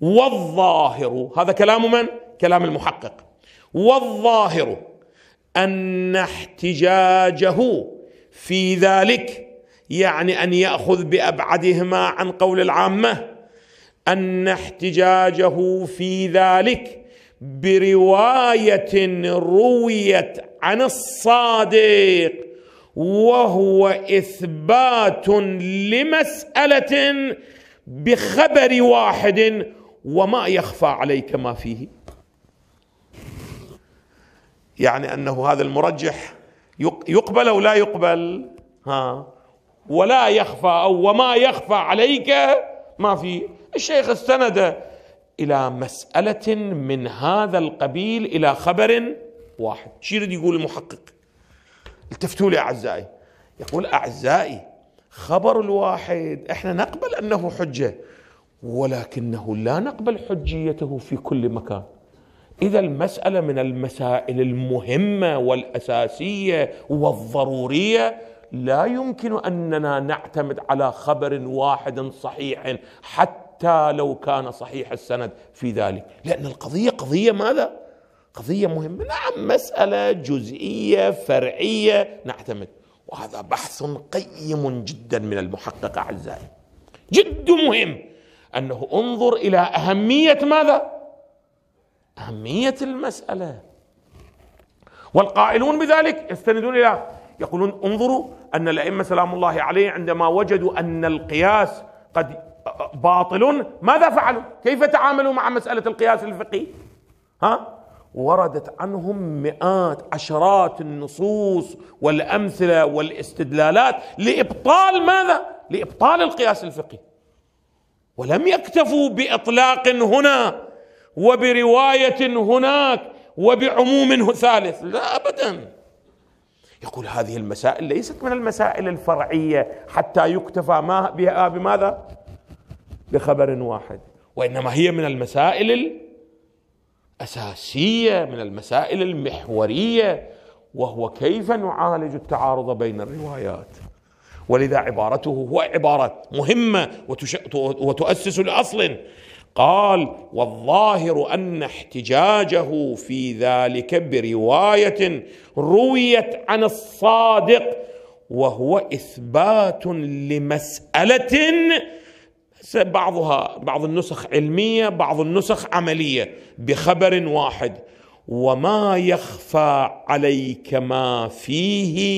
والظاهر هذا كلام من؟ كلام المحقق والظاهر أن احتجاجه في ذلك يعني أن يأخذ بأبعدهما عن قول العامة أن احتجاجه في ذلك برواية رويت عن الصادق وهو إثبات لمسألة بخبر واحد وما يخفى عليك ما فيه يعني انه هذا المرجح يقبل او لا يقبل ها ولا يخفى او وما يخفى عليك ما فيه الشيخ استند الى مساله من هذا القبيل الى خبر واحد شو يريد يقول المحقق التفتوا لي اعزائي يقول اعزائي خبر الواحد احنا نقبل انه حجه ولكنه لا نقبل حجيته في كل مكان اذا المساله من المسائل المهمه والاساسيه والضروريه لا يمكن اننا نعتمد على خبر واحد صحيح حتى لو كان صحيح السند في ذلك لان القضيه قضيه ماذا قضيه مهمه نعم مساله جزئيه فرعيه نعتمد وهذا بحث قيم جدا من المحقق اعزائي جد مهم انه انظر الى اهميه ماذا اهميه المساله والقائلون بذلك يستندون الى يقولون انظروا ان الائمه سلام الله عليه عندما وجدوا ان القياس قد باطل ماذا فعلوا؟ كيف تعاملوا مع مساله القياس الفقهي؟ ها؟ وردت عنهم مئات عشرات النصوص والامثله والاستدلالات لابطال ماذا؟ لابطال القياس الفقهي. ولم يكتفوا باطلاق هنا وبروايه هناك وبعموم ثالث، لا ابدا. يقول هذه المسائل ليست من المسائل الفرعيه حتى يكتفى ما بها بماذا؟ بخبر واحد، وانما هي من المسائل اساسيه من المسائل المحوريه وهو كيف نعالج التعارض بين الروايات ولذا عبارته هو عباره مهمه وتؤسس لاصل قال والظاهر ان احتجاجه في ذلك بروايه رويت عن الصادق وهو اثبات لمساله بعضها بعض النسخ علميه بعض النسخ عمليه بخبر واحد وما يخفى عليك ما فيه